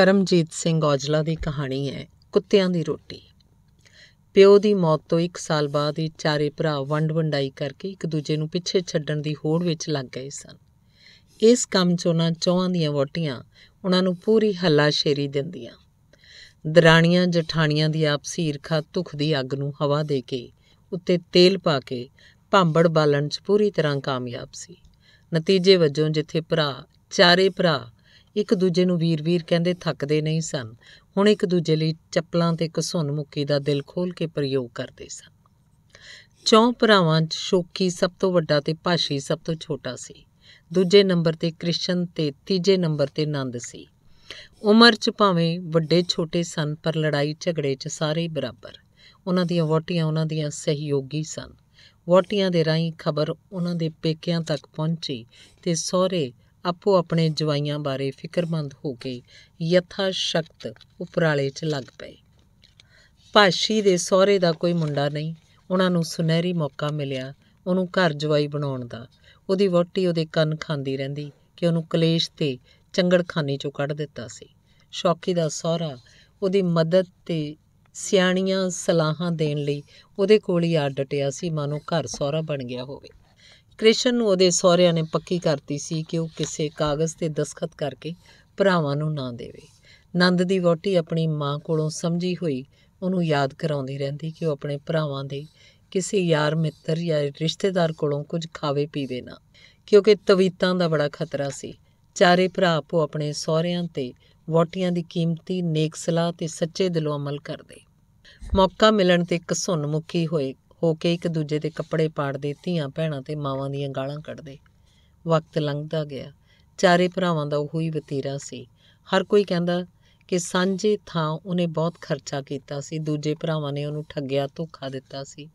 ਕਰਮਜੀਤ ਸਿੰਘ ਔਜਲਾ ਦੀ ਕਹਾਣੀ ਹੈ ਕੁੱਤਿਆਂ ਦੀ ਰੋਟੀ ਪਿਓ ਦੀ ਮੌਤ ਤੋਂ 1 ਸਾਲ ਬਾਅਦ ਇਹ ਚਾਰੇ ਭਰਾ ਵੰਡ ਵੰਡਾਈ ਕਰਕੇ ਇੱਕ ਦੂਜੇ ਨੂੰ ਪਿੱਛੇ ਛੱਡਣ ਦੀ ਹੋੜ ਵਿੱਚ ਲੱਗ ਗਏ ਸਨ ਇਸ ਕੰਮ 'ਚ ਉਹਨਾਂ ਚੌਹਾਂ ਦੀਆਂ ਵੋਟੀਆਂ ਉਹਨਾਂ ਨੂੰ ਪੂਰੀ ਹੱਲਾਸ਼ੇਰੀ ਦਿੰਦੀਆਂ ਦਰਾਣੀਆਂ ਜਠਾਣੀਆਂ ਦੀ ਆਪਸੀ ਈਰਖਾ ਤੁਖ ਦੀ ਅੱਗ ਨੂੰ ਹਵਾ ਦੇ ਕੇ ਉੱਤੇ ਤੇਲ ਪਾ ਕੇ ਭਾਂਬੜ ਬਾਲਣ 'ਚ ਪੂਰੀ ਤਰ੍ਹਾਂ ਕਾਮਯਾਬ ਸੀ ਨਤੀਜੇ ਵਜੋਂ ਜਿੱਥੇ ਭਰਾ ਚਾਰੇ ਭਰਾ ਇੱਕ ਦੂਜੇ ਨੂੰ ਵੀਰ-ਵੀਰ ਕਹਿੰਦੇ ਥੱਕਦੇ ਨਹੀਂ ਸਨ ਹੁਣ ਇੱਕ ਦੂਜੇ ਲਈ ਚੱਪਲਾਂ ਤੇ ਘਸੁੰਨ ਮੁੱਕੀ ਦਾ ਦਿਲ ਖੋਲ ਕੇ ਪ੍ਰਯੋਗ ਕਰਦੇ ਸਨ ਚੌਂ ਭਰਾਵਾਂ 'ਚ ਸ਼ੋਕੀ ਸਭ ਤੋਂ ਵੱਡਾ ਤੇ ਭਾਸ਼ੀ ਸਭ ਤੋਂ ਛੋਟਾ ਸੀ ਦੂਜੇ ਨੰਬਰ ਤੇ ਕ੍ਰਿਸ਼ਨ ਤੇ ਤੀਜੇ ਨੰਬਰ ਤੇ ਨੰਦ ਸੀ ਉਮਰ 'ਚ ਭਾਵੇਂ ਵੱਡੇ ਛੋਟੇ ਸਨ ਪਰ ਲੜਾਈ ਝਗੜੇ 'ਚ ਸਾਰੇ ਬਰਾਬਰ ਉਹਨਾਂ ਦੀਆਂ ਵੋਟੀਆਂ ਉਹਨਾਂ ਦੀਆਂ ਸਹਿਯੋਗੀ ਸਨ ਵੋਟੀਆਂ ਦੇ ਰਾਹੀਂ ਖਬਰ ਉਹਨਾਂ ਦੇ ਪੇਕਿਆਂ ਤੱਕ ਪਹੁੰਚੀ ਤੇ ਸਹੁਰੇ ਆਪੋ ਆਪਣੇ ਜਵਾਈਆਂ ਬਾਰੇ ਫਿਕਰਮੰਦ ਹੋ ਕੇ ਯਥਾ ਸ਼ਕਤ ਉਪਰਾਲੇ 'ਚ ਲੱਗ ਪਏ ਭਾਸ਼ੀ ਦੇ ਸਹੁਰੇ ਦਾ ਕੋਈ ਮੁੰਡਾ ਨਹੀਂ ਉਹਨਾਂ ਨੂੰ ਸੁਨਹਿਰੀ ਮੌਕਾ ਮਿਲਿਆ ਉਹਨੂੰ ਘਰ ਜਵਾਈ ਬਣਾਉਣ ਦਾ ਉਹਦੀ ਵੋਟੀ ਉਹਦੇ ਕੰਨ ਖਾਂਦੀ ਰਹਿੰਦੀ ਕਿ ਉਹਨੂੰ ਕਲੇਸ਼ ਤੇ ਚੰਗੜਖਾਨੇ 'ਚੋਂ ਕੱਢ ਦਿੱਤਾ ਸੀ ਸ਼ੌਕੀ ਦਾ ਸਹੁਰਾ ਉਹਦੀ ਮਦਦ ਤੇ ਸਿਆਣੀਆਂ ਸਲਾਹਾਂ ਦੇਣ ਲਈ ਉਹਦੇ ਕੋਲ ਹੀ ਆ ਡਟਿਆ ਸੀ ਮਾਨੋ ਘਰ ਸਹੁਰਾ ਬਣ ਗਿਆ ਹੋਵੇ ਕ੍ਰਿਸ਼ਨ ਨੂੰ ਉਹਦੇ ਸਹੁਰਿਆਂ ਨੇ ਪੱਕੀ ਕਰਤੀ ਸੀ ਕਿ ਉਹ ਕਿਸੇ ਕਾਗਜ਼ ਤੇ ਦਸਖਤ ਕਰਕੇ ਭਰਾਵਾਂ ਨੂੰ ਨਾ ਦੇਵੇ ਨੰਦ ਦੀ ਵੋਟੀ ਆਪਣੀ ਮਾਂ ਕੋਲੋਂ ਸਮਝੀ ਹੋਈ ਉਹਨੂੰ ਯਾਦ ਕਰਾਉਂਦੀ ਰਹਿੰਦੀ ਕਿ ਉਹ ਆਪਣੇ ਭਰਾਵਾਂ ਦੇ ਕਿਸੇ ਯਾਰ ਮਿੱਤਰ ਜਾਂ ਰਿਸ਼ਤੇਦਾਰ ਕੋਲੋਂ ਕੁਝ ਖਾਵੇ ਪੀਵੇ ਨਾ ਕਿਉਂਕਿ ਤਵੀਤਾਂ ਦਾ ਬੜਾ ਖਤਰਾ ਸੀ ਚਾਰੇ ਭਰਾ ਆਪੋ ਆਪਣੇ ਸਹੁਰਿਆਂ ਤੇ ਵੋਟੀਆਂ ਦੀ ਕੀਮਤੀ ਨੇਕ ਸਲਾਹ ਤੇ ਸੱਚੇ ਦਿਲੋਂ ਅਮਲ ਕਰਦੇ ਮੌਕਾ ਮਿਲਣ ਤੇ ਕਸੁੰਨ ਮੁਕੀ ਹੋਏ ਹੋ ਕੇ ਇੱਕ ਦੂਜੇ ਦੇ ਕੱਪੜੇ ਪਾੜਦੇ ਧੀਆਂ ਭੈਣਾਂ ਤੇ ਮਾਵਾਂ ਦੀਆਂ ਗਾਲਾਂ ਕੱਢਦੇ ਵਕਤ ਲੰਘਦਾ ਗਿਆ ਚਾਰੇ ਭਰਾਵਾਂ ਦਾ ਉਹੋ ਹੀ ਵਤੀਰਾ ਸੀ ਹਰ ਕੋਈ ਕਹਿੰਦਾ ਕਿ ਸਾਂਝੇ ਥਾਂ ਉਹਨੇ ਬਹੁਤ ਖਰਚਾ ਕੀਤਾ ਸੀ ਦੂਜੇ ਭਰਾਵਾਂ ਨੇ ਉਹਨੂੰ ਠੱਗਿਆ ਧੋਖਾ ਦਿੱਤਾ ਸੀ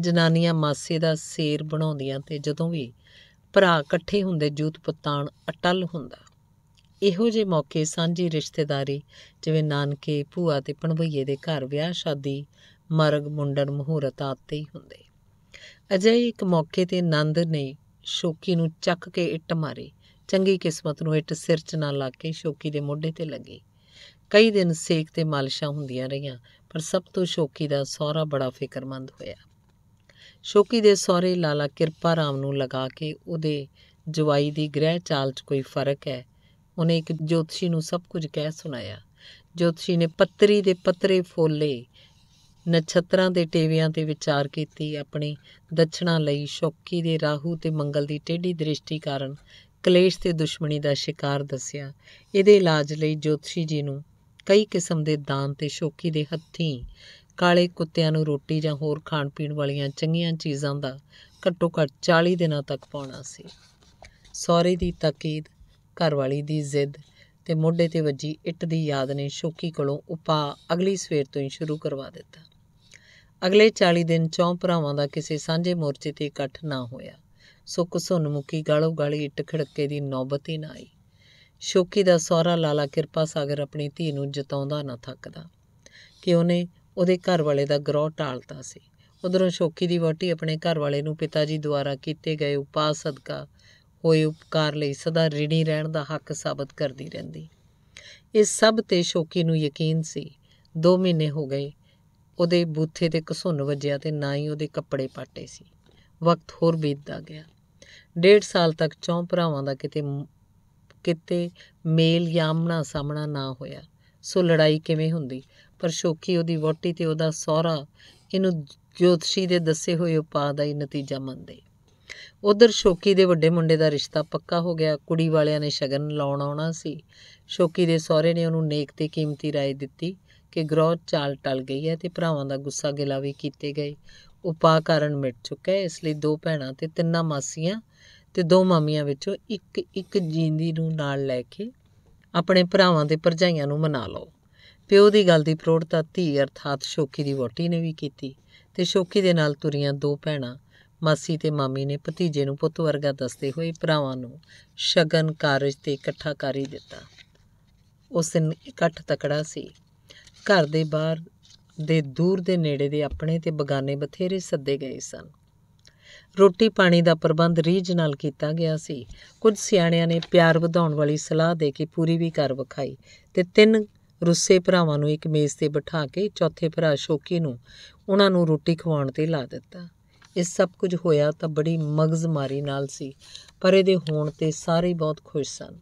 ਜਨਾਨੀਆਂ ਮਾਸੇ ਦਾ ਸੇਰ ਬਣਾਉਂਦੀਆਂ ਤੇ ਜਦੋਂ ਵੀ ਭਰਾ ਇਕੱਠੇ ਹੁੰਦੇ ਜੂਤ ਪਤਾਣ ਅਟਲ ਹੁੰਦਾ ਇਹੋ ਜੇ ਮੌਕੇ ਸਾਂਝੀ ਰਿਸ਼ਤੇਦਾਰੀ ਜਿਵੇਂ ਨਾਨਕੇ ਭੂਆ ਤੇ ਪਣਵਈਏ ਦੇ ਘਰ ਵਿਆਹ ਸ਼ਾਦੀ ਮਰਗ ਮੁੰਡਨ ਮਹੂਰਤ ਆਤੇ ਹੀ ਹੁੰਦੇ ਅਜੇ ਇੱਕ ਮੌਕੇ ਤੇ ਨੰਦ ਨੇ ਸ਼ੋਕੀ ਨੂੰ ਚੱਕ ਕੇ ਇੱਟ ਮਾਰੀ ਚੰਗੀ ਕਿਸਮਤ ਨੂੰ ਇੱਟ ਸਿਰ 'ਚ ਨਾ ਲਾ ਕੇ ਸ਼ੋਕੀ ਦੇ ਮੋਢੇ ਤੇ ਲੱਗੀ ਕਈ ਦਿਨ ਸੇਕ ਤੇ ਮਾਲਿਸ਼ਾਂ ਹੁੰਦੀਆਂ ਰਹੀਆਂ ਪਰ ਸਭ ਤੋਂ ਸ਼ੋਕੀ ਦਾ ਸਹੁਰਾ ਬੜਾ ਫਿਕਰਮੰਦ ਹੋਇਆ ਸ਼ੋਕੀ ਦੇ ਸਹੁਰੇ ਲਾਲਾ ਕਿਰਪਾ ਰਾਮ ਨੂੰ ਲਗਾ ਕੇ ਉਹਦੇ ਜਵਾਈ ਦੀ ਗ੍ਰਹਿ ਚਾਲ 'ਚ ਕੋਈ ਫਰਕ ਹੈ ਉਹਨੇ ਇੱਕ ਜੋਤਸ਼ੀ ਨੂੰ ਸਭ ਕੁਝ ਕਹਿ ਸੁਣਾਇਆ ਜੋਤਸ਼ੀ ਨੇ ਪੱਤਰੀ ਦੇ ਪੱਤਰੇ ਫੋਲੇ ਨਛੱਤਰਾਂ ਦੇ ਟੇਵਿਆਂ ਤੇ ਵਿਚਾਰ ਕੀਤੀ ਆਪਣੀ ਦਛਣਾ ਲਈ ਸ਼ੌਕੀ ਦੇ ਰਾਹੂ ਤੇ ਮੰਗਲ ਦੀ ਟੇਢੀ ਦ੍ਰਿਸ਼ਟੀ ਕਾਰਨ ਕਲੇਸ਼ ਤੇ ਦੁਸ਼ਮਣੀ ਦਾ ਸ਼ਿਕਾਰ ਦੱਸਿਆ ਇਹਦੇ ਇਲਾਜ ਲਈ ਜੋਤਸ਼ੀ ਜੀ ਨੂੰ ਕਈ ਕਿਸਮ ਦੇ ਦਾਨ ਤੇ ਸ਼ੌਕੀ ਦੇ ਹੱਥੀ ਕਾਲੇ ਕੁੱਤਿਆਂ ਨੂੰ ਰੋਟੀ ਜਾਂ ਹੋਰ ਖਾਣ ਪੀਣ ਵਾਲੀਆਂ ਚੰਗੀਆਂ ਚੀਜ਼ਾਂ ਦਾ ਘੱਟੋ ਘੱਟ 40 ਦਿਨਾਂ ਤੱਕ ਪਾਉਣਾ ਸੀ ਸੌਰੇ ਦੀ ਤਾਕੀਦ ਘਰ ਵਾਲੀ ਦੀ ਜ਼ਿੱਦ ਤੇ ਮੋਢੇ ਤੇ ਵੱਜੀ ਇੱਟ ਦੀ ਯਾਦ ਨੇ ਸ਼ੋਕੀ ਕੋਲੋਂ ਉਪਾ ਅਗਲੀ ਸਵੇਰ ਤੋਂ ਹੀ ਸ਼ੁਰੂ ਕਰਵਾ ਦਿੱਤਾ ਅਗਲੇ 40 ਦਿਨ ਚੌਂ ਭਰਾਵਾਂ ਦਾ ਕਿਸੇ ਸਾਂਝੇ ਮੋਰਚੇ ਤੇ ਇਕੱਠ ਨਾ ਹੋਇਆ ਸੋ ਕੁਸੁੰਨ ਮੁਕੀ ਗਾਲੋ ਗਾਲੀ ਇੱਟ ਖੜਕੇ ਦੀ ਨੌਬਤ ਹੀ ਨਾ ਆਈ ਸ਼ੋਕੀ ਦਾ ਸੋਹਰਾ ਲਾਲਾ ਕਿਰਪਾ ਸਾਗਰ ਆਪਣੀ ਧੀ ਨੂੰ ਜਿਤਾਉਂਦਾ ਨਾ ਥੱਕਦਾ ਕਿ ਉਹਨੇ ਉਹਦੇ ਘਰ ਵਾਲੇ ਦਾ ਗਰੋਹ ਟਾਲਤਾ ਸੀ ਉਧਰੋਂ ਸ਼ੋਕੀ ਦੀ ਵਾਟੀ ਆਪਣੇ ਘਰ ਵਾਲੇ ਨੂੰ ਪਿਤਾ ਜੀ ਦੁਆਰਾ ਕੀਤੇ ਗਏ ਉਪਾਸ ਸਦਕਾ ਹੋਏ ਉਪਕਾਰ ਲਈ ਸਦਾ ਰਿਣੀ ਰਹਿਣ ਦਾ ਹੱਕ ਸਾਬਤ ਕਰਦੀ ਰਹਿੰਦੀ ਇਸ ਸਭ ਤੇ ਸ਼ੋਕੀ ਨੂੰ ਯਕੀਨ ਸੀ 2 ਮਹੀਨੇ ਹੋ ਗਏ ਉਹਦੇ ਬੂਥੇ ਤੇ ਘਸੁੰਨ ਵੱਜਿਆ ਤੇ ਨਾ ਹੀ ਉਹਦੇ ਕੱਪੜੇ ਪਾਟੇ ਸੀ ਵਕਤ ਹੋਰ ਬੀਤਦਾ ਗਿਆ ਡੇਢ ਸਾਲ ਤੱਕ ਚੌਂ ਭਰਾਵਾਂ ਦਾ ਕਿਤੇ ਕਿਤੇ ਮੇਲ ਯਾਮਣਾ ਸਾਹਮਣਾ ਨਾ ਹੋਇਆ ਸੋ ਲੜਾਈ ਕਿਵੇਂ ਹੁੰਦੀ ਪਰ ਸ਼ੋਕੀ ਉਹਦੀ ਵੋਟੀ ਤੇ ਉਹਦਾ ਸਹੁਰਾ ਇਹਨੂੰ ਜੋਤਸ਼ੀ ਦੇ ਦੱਸੇ ਹੋਏ ਉਪਾਅ ਦਾ ਹੀ ਨਤੀਜਾ ਮੰਨਦੇ ਉਧਰ ਸ਼ੋਕੀ ਦੇ ਵੱਡੇ ਮੁੰਡੇ ਦਾ ਰਿਸ਼ਤਾ ਪੱਕਾ ਹੋ ਗਿਆ ਕੁੜੀ ਵਾਲਿਆਂ ਨੇ ਸ਼ਗਨ ਲਾਉਣ ਆਉਣਾ ਸੀ ਸ਼ੋਕੀ ਦੇ ਸਹੁਰੇ ਨੇ ਉਹਨੂੰ ਨੇਕ ਤੇ ਕੀਮਤੀ ਰਾਏ ਦਿੱਤੀ ਕਿ ਗਰੋ ਚਾਲ ਟਲ ਗਈ ਹੈ ਤੇ ਭਰਾਵਾਂ ਦਾ ਗੁੱਸਾ ਗਿਲਾ ਵੀ ਕੀਤੇ ਗਏ ਉਪਾ ਕਾਰਨ ਮਿਟ ਚੁੱਕਾ ਹੈ ਇਸ ਲਈ ਦੋ ਭੈਣਾਂ ਤੇ ਤਿੰਨਾਂ ਮਾਸੀਆਂ ਤੇ ਦੋ ਮਾਮੀਆਂ ਵਿੱਚੋਂ ਇੱਕ ਇੱਕ ਜੀਂਦੀ ਨੂੰ ਨਾਲ ਲੈ ਕੇ ਆਪਣੇ ਭਰਾਵਾਂ ਤੇ ਭਰਜਾਈਆਂ ਨੂੰ ਮਨਾ ਲਓ ਪਿਓ ਦੀ ਗੱਲ ਦੀ ਪ੍ਰੋੜਤਾ ਧੀ ਅਰਥਾਤ ਸ਼ੋਕੀ ਦੀ ਵੋਟੀ ਨੇ ਵੀ ਕੀਤੀ ਤੇ ਸ਼ੋਕੀ ਦੇ ਨਾਲ ਤੁਰੀਆਂ ਦੋ ਭੈਣਾਂ ਮਾਸੀ ਤੇ ਮਾਮੀ ਨੇ ਭਤੀਜੇ ਨੂੰ ਪੁੱਤ ਵਰਗਾ ਦੱਸਦੇ ਹੋਏ ਭਰਾਵਾਂ ਨੂੰ ਸ਼ਗਨ ਕਾਰਜ ਤੇ ਇਕੱਠਾ ਕਰੀ ਦਿੱਤਾ ਉਸ ਦਿਨ ਇਕੱਠ ਤਕੜਾ ਸੀ ਘਰ ਦੇ ਬਾਹਰ ਦੇ ਦੂਰ ਦੇ ਨੇੜੇ ਦੇ ਆਪਣੇ ਤੇ ਬਗਾਨੇ ਬਥੇਰੇ ਸੱਦੇ ਗਏ ਸਨ ਰੋਟੀ ਪਾਣੀ ਦਾ ਪ੍ਰਬੰਧ ਰੀਜਨਲ ਨਾਲ ਕੀਤਾ ਗਿਆ ਸੀ ਕੁਝ ਸਿਆਣਿਆਂ ਨੇ ਪਿਆਰ ਵਧਾਉਣ ਵਾਲੀ ਸਲਾਹ ਦੇ ਕੇ ਪੂਰੀ ਵੀ ਕਰ ਵਿਖਾਈ ਤੇ ਤਿੰਨ ਰੁੱਸੇ ਭਰਾਵਾਂ ਨੂੰ ਇੱਕ ਮੇਜ਼ ਤੇ ਬਿਠਾ ਕੇ ਚੌਥੇ ਭਰਾ ਸ਼ੋਕੀ ਨੂੰ ਉਹਨਾਂ ਨੂੰ ਰੋਟੀ ਖਵਾਉਣ ਤੇ ਲਾ ਦਿੱਤਾ ਇਹ ਸਭ ਕੁਝ ਹੋਇਆ ਤਾਂ ਬੜੀ ਮਗਜ਼ਮਾਰੀ ਨਾਲ ਸੀ ਪਰ ਇਹਦੇ ਹੋਣ ਤੇ ਸਾਰੇ ਬਹੁਤ ਖੁਸ਼ ਸਨ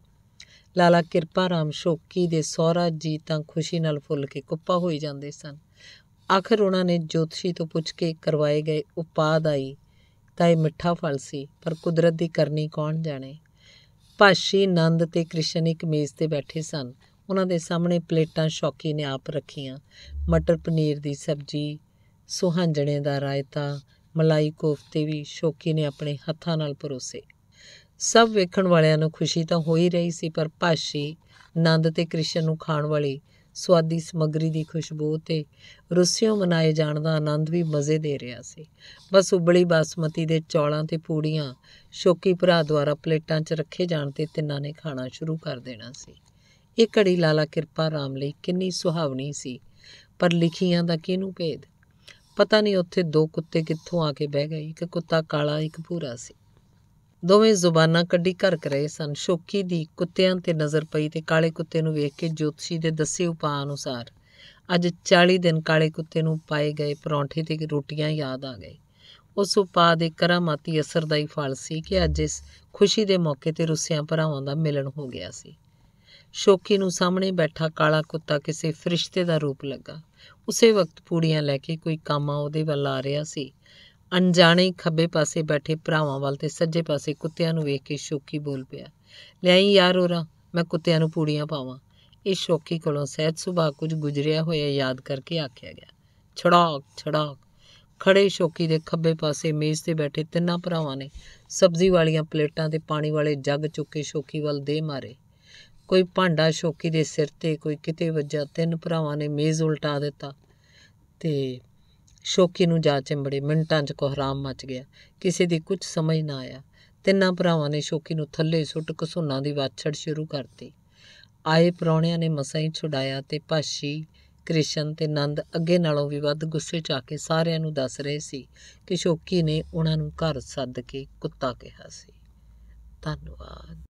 ਲਾਲਾ ਕਿਰਪਾ ਰਾਮ ਸ਼ੋਕੀ ਦੇ ਸਹੁਰਾ ਜੀ ਤਾਂ ਖੁਸ਼ੀ ਨਾਲ ਫੁੱਲ ਕੇ ਕੁੱਪਾ ਹੋਈ ਜਾਂਦੇ ਸਨ ਆਖਰ ਉਹਨਾਂ ਨੇ ਜੋਤਸ਼ੀ ਤੋਂ ਪੁੱਛ ਕੇ ਕਰਵਾਏ ਗਏ ਉਪਾਦ ਆਈ ਤਾਂ ਇਹ ਮਿੱਠਾ ਫਲ ਸੀ ਪਰ ਕੁਦਰਤ ਦੀ ਕਰਨੀ ਕੌਣ ਜਾਣੇ ਭਾਸ਼ੀ ਨੰਦ ਤੇ ਕ੍ਰਿਸ਼ਨ ਇੱਕ ਮੇਜ਼ ਤੇ ਬੈਠੇ ਸਨ ਉਹਨਾਂ ਦੇ ਸਾਹਮਣੇ ਪਲੇਟਾਂ ਸ਼ੌਕੀ ਨੇ ਆਪ ਰੱਖੀਆਂ ਮਟਰ ਪਨੀਰ ਦੀ ਸਬਜ਼ੀ ਸੁਹਾਂਜਣੇ ਦਾ ਰਾਇਤਾ ਮਲਾਈ ਕੋਫਤੇ ਵੀ ਸ਼ੌਕੀ ਨੇ ਆਪਣੇ ਹੱਥਾਂ ਨਾਲ ਪਰੋਸੇ ਸਭ ਵੇਖਣ ਵਾਲਿਆਂ ਨੂੰ ਖੁਸ਼ੀ ਤਾਂ ਹੋ ਹੀ ਰਹੀ ਸੀ ਪਰ ਭਾਸ਼ੀ ਆਨੰਦ ਤੇ ਕ੍ਰਿਸ਼ਨ ਨੂੰ ਖਾਣ ਵਾਲੀ ਸਵਾਦੀ ਸਮਗਰੀ ਦੀ ਖੁਸ਼ਬੂ ਤੇ ਰੁੱਸਿਓ ਮਨਾਏ ਜਾਣ ਦਾ ਆਨੰਦ ਵੀ ਮਜ਼ੇ ਦੇ ਰਿਹਾ ਸੀ ਬਸ ਉਬਲੀ ਬਾਸਮਤੀ ਦੇ ਚੌਲਾਂ ਤੇ ਪੂੜੀਆਂ ਸ਼ੋਕੀ ਭਰਾ ਦੁਆਰਾ ਪਲੇਟਾਂ 'ਚ ਰੱਖੇ ਜਾਣ ਤੇ ਤਿੰਨਾਂ ਨੇ ਖਾਣਾ ਸ਼ੁਰੂ ਕਰ ਦੇਣਾ ਸੀ ਇਹ ਘੜੀ ਲਾਲਾ ਕਿਰਪਾ ਰਾਮ ਲਈ ਕਿੰਨੀ ਸੁਹਾਵਣੀ ਸੀ ਪਰ ਲਿਖੀਆਂ ਦਾ ਕਿਹਨੂੰ ਭੇਦ ਪਤਾ ਨਹੀਂ ਉੱਥੇ ਦੋ ਕੁੱਤੇ ਕਿੱਥੋਂ ਆ ਕੇ ਬਹਿ ਗਏ ਇੱਕ ਕੁੱਤਾ ਕਾਲਾ ਇੱਕ ਭੂਰਾ ਸੀ ਦੋਵੇਂ ਜ਼ੁਬਾਨਾਂ ਕੱਢੀ ਘਰਕ ਰਹੇ ਸਨ ਸ਼ੋਕੀ ਦੀ ਕੁੱਤਿਆਂ ਤੇ ਨਜ਼ਰ ਪਈ ਤੇ ਕਾਲੇ ਕੁੱਤੇ ਨੂੰ ਵੇਖ ਕੇ ਜੋਤਸ਼ੀ ਦੇ ਦੱਸੇ ਉਪਾਅ ਅਨੁਸਾਰ ਅੱਜ 40 ਦਿਨ ਕਾਲੇ ਕੁੱਤੇ ਨੂੰ ਪਾਏ ਗਏ ਪਰੌਂਠੇ ਤੇ ਰੋਟੀਆਂ ਯਾਦ ਆ ਗਏ ਉਸ ਉਪਾਅ ਦੇ ਕਰਾਮਾਤੀ ਅਸਰ ਦਾ ਹੀ ਫਲ ਸੀ ਕਿ ਅੱਜ ਇਸ ਖੁਸ਼ੀ ਦੇ ਮੌਕੇ ਤੇ ਰੁੱਸਿਆਂ ਭਰਾਵਾਂ ਦਾ ਮਿਲਣ ਹੋ ਗਿਆ ਸੀ ਸ਼ੋਕੀ ਨੂੰ ਸਾਹਮਣੇ ਬੈਠਾ ਕਾਲਾ ਕੁੱਤਾ ਕਿਸੇ ਫਰਿਸ਼ਤੇ ਦਾ ਰੂਪ ਲੱਗਾ ਉਸੇ ਵਕਤ ਪੂੜੀਆਂ ਲੈ ਕੇ ਕੋਈ ਕਾਮਾ ਉਹਦੇ ਵੱਲ ਆ ਰਿਹਾ ਸੀ ਅਣਜਾਣੇ ਖੱਬੇ ਪਾਸੇ ਬੈਠੇ ਭਰਾਵਾਂ ਵੱਲ ਤੇ ਸੱਜੇ ਪਾਸੇ ਕੁੱਤਿਆਂ ਨੂੰ ਵੇਖ ਕੇ ਸ਼ੋਕੀ ਬੋਲ ਪਿਆ ਲਿਆਈ ਯਾਰ ਹੋਰਾਂ ਮੈਂ ਕੁੱਤਿਆਂ ਨੂੰ ਪੂੜੀਆਂ ਪਾਵਾਂ ਇਹ ਸ਼ੋਕੀ ਕੋਲੋਂ ਸਹਿਤ ਸੁਭਾ ਕੁਝ ਗੁਜਰਿਆ ਹੋਇਆ ਯਾਦ ਕਰਕੇ ਆਖਿਆ ਗਿਆ ਛੜਾਕ ਛੜਾਕ ਖੜੇ ਸ਼ੋਕੀ ਦੇ ਖੱਬੇ ਪਾਸੇ ਮੇਜ਼ ਤੇ ਬੈਠੇ ਤਿੰਨਾਂ ਭਰਾਵਾਂ ਨੇ ਸਬਜ਼ੀ ਵਾਲੀਆਂ ਪਲੇਟਾਂ ਤੇ ਪਾਣੀ ਵਾਲੇ ਜੱਗ ਚੁੱਕ ਕੇ ਸ਼ੋਕੀ ਵੱਲ ਦੇ ਮਾਰੇ ਕੋਈ ਭਾਂਡਾ ਸ਼ੋਕੀ ਦੇ ਸਿਰ ਤੇ ਕੋਈ ਕਿਤੇ ਵੱਜਾ ਤਿੰਨ ਭਰਾਵਾਂ ਨੇ ਮੇਜ਼ ਉਲਟਾ ਦਿੱਤਾ ਤੇ ਸ਼ੋਕੀ ਨੂੰ ਜਾ ਚਿੰਬੜੇ ਮਿੰਟਾਂ 'ਚ ਕੋਹਰਾਮ ਮਚ ਗਿਆ ਕਿਸੇ ਦੀ ਕੁਝ ਸਮਝ ਨਾ ਆਇਆ ਤਿੰਨਾਂ ਭਰਾਵਾਂ ਨੇ ਸ਼ੋਕੀ ਨੂੰ ਥੱਲੇ ਸੁੱਟ ਘਸੋਨਾ ਦੀ ਵਾਛੜ ਸ਼ੁਰੂ ਕਰਤੀ ਆਏ ਪਰੌਣਿਆਂ ਨੇ ਮਸਾਂ ਹੀ ਛੁਡਾਇਆ ਤੇ ਭਾਸ਼ੀ ਕ੍ਰਿਸ਼ਨ ਤੇ ਨੰਦ ਅੱਗੇ ਨਾਲੋਂ ਵੀ ਵੱਧ ਗੁੱਸੇ 'ਚ ਆ ਕੇ ਸਾਰਿਆਂ ਨੂੰ ਦੱਸ ਰਹੇ ਸੀ ਕਿ ਸ਼ੋਕੀ ਨੇ ਉਹਨਾਂ ਨੂੰ ਘਰ ਸੱਦ ਕੇ ਕੁੱਤਾ ਕਿਹਾ ਸੀ ਧੰਨਵਾਦ